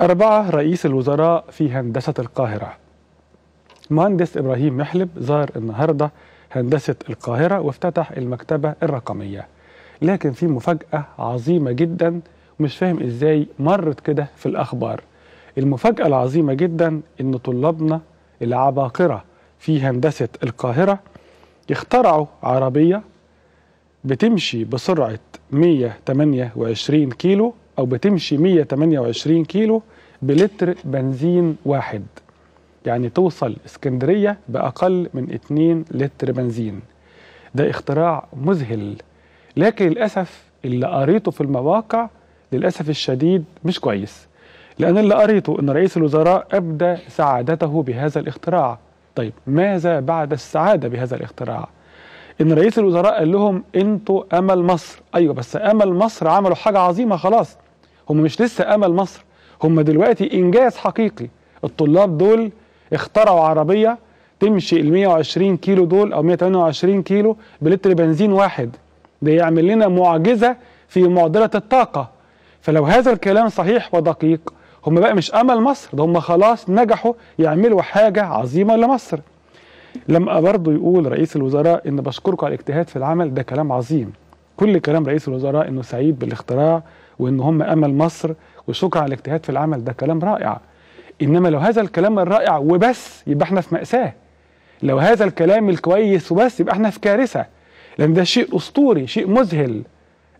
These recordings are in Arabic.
أربعة رئيس الوزراء في هندسة القاهرة مهندس إبراهيم محلب زار النهاردة هندسة القاهرة وافتتح المكتبة الرقمية لكن في مفاجأة عظيمة جدا مش فاهم إزاي مرت كده في الأخبار المفاجأة العظيمة جدا إن طلابنا العباقرة في هندسة القاهرة اخترعوا عربية بتمشي بسرعة 128 كيلو او بتمشي 128 كيلو بلتر بنزين واحد يعني توصل اسكندريه باقل من 2 لتر بنزين ده اختراع مذهل لكن للاسف اللي قريته في المواقع للاسف الشديد مش كويس لان اللي قريته ان رئيس الوزراء ابدى سعادته بهذا الاختراع طيب ماذا بعد السعاده بهذا الاختراع ان رئيس الوزراء قال لهم انتوا امل مصر ايوه بس امل مصر عملوا حاجه عظيمه خلاص هم مش لسه امل مصر هم دلوقتي انجاز حقيقي الطلاب دول اخترعوا عربيه تمشي ال 120 كيلو دول او 128 كيلو بلتر بنزين واحد ده يعمل لنا معجزه في معضله الطاقه فلو هذا الكلام صحيح ودقيق هم بقى مش امل مصر ده هم خلاص نجحوا يعملوا حاجه عظيمه لمصر لما برضه يقول رئيس الوزراء ان بشكركم على الاجتهاد في العمل ده كلام عظيم كل كلام رئيس الوزراء انه سعيد بالاختراع وان هم امل مصر وشكرا على الاجتهاد في العمل ده كلام رائع انما لو هذا الكلام الرائع وبس يبقى احنا في ماساه لو هذا الكلام الكويس وبس يبقى احنا في كارثه لان ده شيء اسطوري شيء مذهل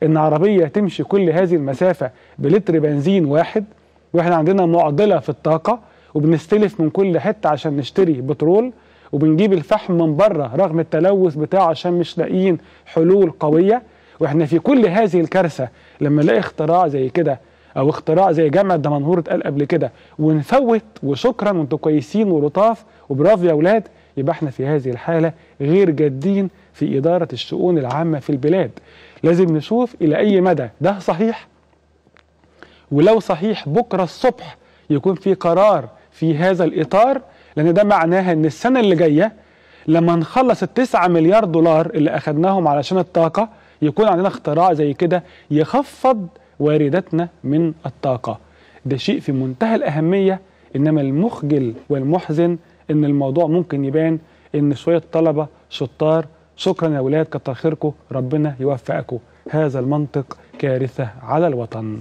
ان عربيه تمشي كل هذه المسافه بلتر بنزين واحد واحنا عندنا معضله في الطاقه وبنستلف من كل حته عشان نشتري بترول وبنجيب الفحم من بره رغم التلوث بتاعه عشان مش لاقيين حلول قويه واحنا في كل هذه الكارثه لما نلاقي اختراع زي كده او اختراع زي جامعه دمنهور اتقال قبل كده ونفوت وشكرا وانتم كويسين ولطاف وبرافو يا اولاد يبقى احنا في هذه الحاله غير جادين في اداره الشؤون العامه في البلاد لازم نشوف الى اي مدى ده صحيح ولو صحيح بكره الصبح يكون في قرار في هذا الاطار لان ده معناها ان السنه اللي جايه لما نخلص التسعة مليار دولار اللي اخدناهم علشان الطاقه يكون عندنا اختراع زي كده يخفض واردتنا من الطاقة ده شيء في منتهى الأهمية إنما المخجل والمحزن إن الموضوع ممكن يبان إن شوية طلبة شطار شكرا يا ولاد كتر خيركم ربنا يوفقكم هذا المنطق كارثة على الوطن